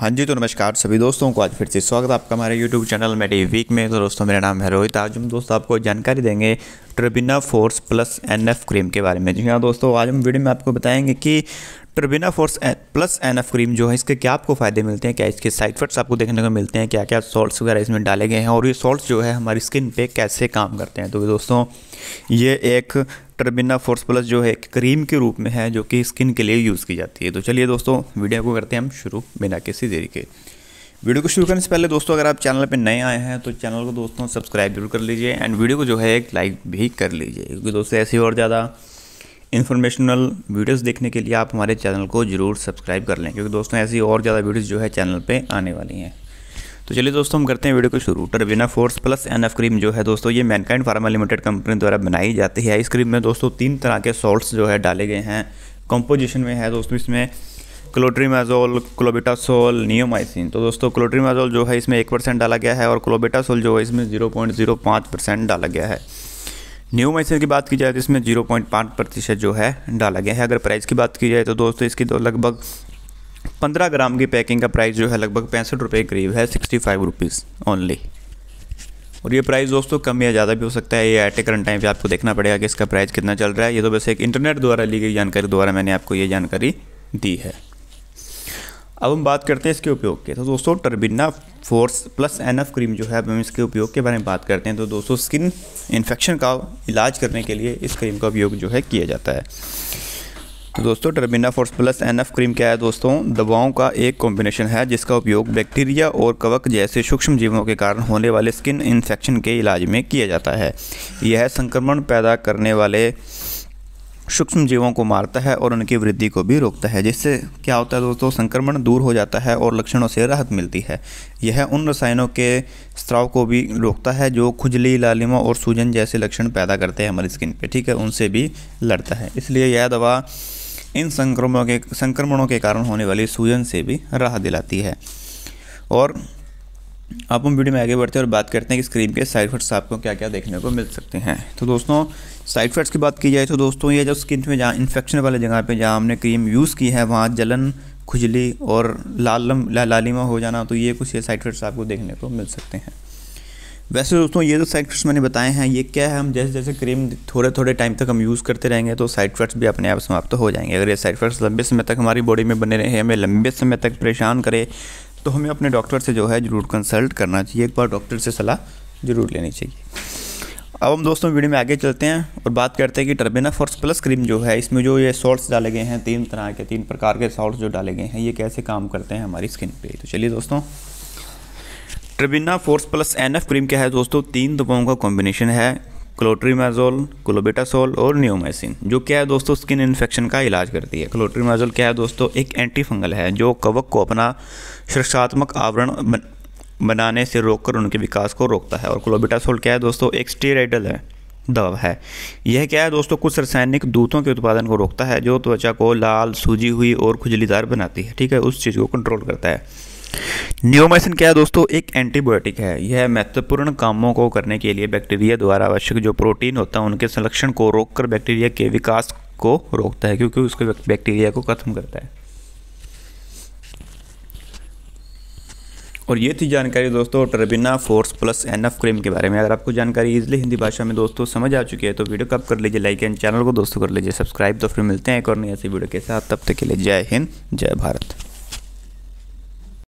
हाँ जी तो नमस्कार सभी दोस्तों को आज फिर से स्वागत आपका हमारे यूट्यूब चैनल मेडी वीक में तो दोस्तों मेरा नाम है रोहित आज हम दोस्तों आपको जानकारी देंगे Tribina Force Plus NF cream के बारे में जी हाँ दोस्तों आज हम वीडियो में आपको बताएंगे कि Tribina Force Plus N F cream जो है इसके क्या आपको फ़ायदे मिलते हैं क्या इसके साइड इफेक्ट्स आपको देखने को मिलते हैं क्या क्या सॉल्ट्स वगैरह इसमें डाले गए हैं और ये सॉल्ट्स जो है हमारी स्किन पर कैसे काम करते हैं तो दोस्तों ये एक टर्बिना फोर्स प्लस जो है क्रीम के रूप में है जो कि स्किन के लिए यूज़ की जाती है तो चलिए दोस्तों वीडियो को करते हैं हम शुरू बिना किसी देरी के वीडियो को शुरू करने से पहले दोस्तों अगर आप चैनल पर नए आए हैं तो चैनल को दोस्तों सब्सक्राइब जरूर कर लीजिए एंड वीडियो को जो है एक लाइक भी कर लीजिए क्योंकि दोस्तों ऐसी और ज़्यादा इन्फॉर्मेशनल वीडियोस देखने के लिए आप हमारे चैनल को ज़रूर सब्सक्राइब कर लें क्योंकि दोस्तों ऐसी और ज़्यादा वीडियोस जो है चैनल पे आने वाली हैं तो चलिए दोस्तों हम करते हैं वीडियो को शुरू Terbina Force Plus N F cream जो है दोस्तों ये मैनकाइंड फार्मा लिमिटेड कंपनी द्वारा बनाई जाती है इस क्रीम में दोस्तों तीन तरह के सॉल्ट जो है डाले गए हैं कंपोजिशन में है दोस्तों इसमें क्लोट्रीमाजोल क्लोबिटासोल नियोमाइसिन तो दोस्तों क्लोट्रीमाजोल जो है इसमें एक परसेंट डाला गया है और क्लोबिटासोल जो है इसमें जीरो पॉइंट जीरो पाँच परसेंट डाला गया है नियोमाइसिन की बात की जाए तो इसमें जीरो पॉइंट पाँच प्रतिशत जो है डाला गया है अगर प्राइस की बात की जाए तो दोस्तों इसकी दो तो लगभग पंद्रह ग्राम की पैकिंग का प्राइस जो है लगभग पैंसठ रुपये के करीब है सिक्सटी फाइव रुपीज़ ओनली और ये प्राइस दोस्तों कम या ज़्यादा भी हो सकता है ये एट ए करंट टाइम पे आपको देखना पड़ेगा कि इसका प्राइस कितना चल रहा है ये तो वैसे एक इंटरनेट द्वारा ली गई जानकारी द्वारा मैंने आपको ये जानकारी दी है अब हम बात करते हैं इसके उपयोग के तो दोस्तों Terbina Force Plus N F cream जो है अब हम इसके उपयोग के बारे में बात करते हैं तो दोस्तों स्किन इन्फेक्शन का इलाज करने के लिए इस क्रीम का उपयोग जो है किया जाता है तो दोस्तों Termina Force Plus N F cream क्या है दोस्तों दवाओं का एक कॉम्बिनेशन है जिसका उपयोग बैक्टीरिया और कवक जैसे सूक्ष्म जीवों के कारण होने वाले स्किन इन्फेक्शन के इलाज में किया जाता है यह संक्रमण पैदा करने वाले सूक्ष्म जीवों को मारता है और उनकी वृद्धि को भी रोकता है जिससे क्या होता है दोस्तों संक्रमण दूर हो जाता है और लक्षणों से राहत मिलती है यह उन रसायनों के स्त्राव को भी रोकता है जो खुजली लालिमा और सूजन जैसे लक्षण पैदा करते हैं हमारी स्किन पे ठीक है उनसे भी लड़ता है इसलिए यह दवा इन संक्रमणों के संक्रमणों के कारण होने वाली सूजन से भी राहत दिलाती है और आप हम वीडियो में आगे बढ़ते हैं और बात करते हैं कि इस क्रीम के साइड इफेक्ट्स आपको क्या क्या देखने को मिल सकते हैं तो दोस्तों साइड इफेक्ट्स की बात की जाए तो दोस्तों ये जब स्किन में जहाँ इन्फेक्शन वाले जगह पे जहाँ हमने क्रीम यूज़ की है वहाँ जलन खुजली और लालम ला, लालिमा हो जाना तो ये कुछ ये साइड इफेक्ट्स आपको देखने को मिल सकते हैं वैसे दोस्तों ये जो तो साइड इफेक्ट्स मैंने बताए हैं ये क्या है हम जैसे जैसे क्रीम थोड़े थोड़े टाइम तक हम यूज़ करते रहेंगे तो साइड इफेक्ट्स भी अपने आप समाप्त तो हो जाएंगे अगर ये साइड इफेक्ट्स लंबे समय तक हमारी बॉडी में बने रहे हमें लंबे समय तक परेशान करे तो हमें अपने डॉक्टर से जो है ज़रूर कंसल्ट करना चाहिए एक बार डॉक्टर से सलाह ज़रूर लेनी चाहिए अब हम दोस्तों वीडियो में आगे चलते हैं और बात करते हैं कि टर्बेना फोर्स प्लस क्रीम जो है इसमें जो ये सॉल्ट्स डाले गए हैं तीन तरह के तीन प्रकार के सॉल्ट्स जो डाले गए हैं ये कैसे काम करते हैं हमारी स्किन पे तो चलिए दोस्तों Tribina Force Plus N F cream क्या है दोस्तों तीन दवाओं का कॉम्बिनेशन है क्लोट्रीमाजोल क्लोबेटासोल और नियोमाइसिन जो क्या है दोस्तों स्किन इन्फेक्शन का इलाज करती है क्लोट्रीमाजोल क्या है दोस्तों एक एंटी फंगल है जो कवक को अपना सुरक्षात्मक आवरण बनाने से रोककर उनके विकास को रोकता है और क्लोबेटासोल क्या है दोस्तों एक स्टेराइडल है दवा है यह क्या है दोस्तों कुछ रासायनिक दूतों के उत्पादन को रोकता है जो त्वचा को लाल सूजी हुई और खुजलीदार बनाती है ठीक है उस चीज़ को कंट्रोल करता है न्योमाइसिन क्या है दोस्तों एक एंटीबायोटिक है यह महत्वपूर्ण कामों को करने के लिए बैक्टीरिया द्वारा आवश्यक जो प्रोटीन होता है उनके संरक्षण को रोककर बैक्टीरिया के विकास को रोकता है क्योंकि उसके बैक्टीरिया को खत्म करता है और ये थी जानकारी दोस्तों Terbina Force Plus N F cream के बारे में अगर आपको जानकारी इजिली हिंदी भाषा में दोस्तों समझ आ चुकी है तो वीडियो कब कर लीजिए लाइक एंड चैनल को दोस्तों कर लीजिए सब्सक्राइब तो फिर मिलते हैं एक और नई ऐसी वीडियो के साथ तब तक के लिए जय हिंद जय भारत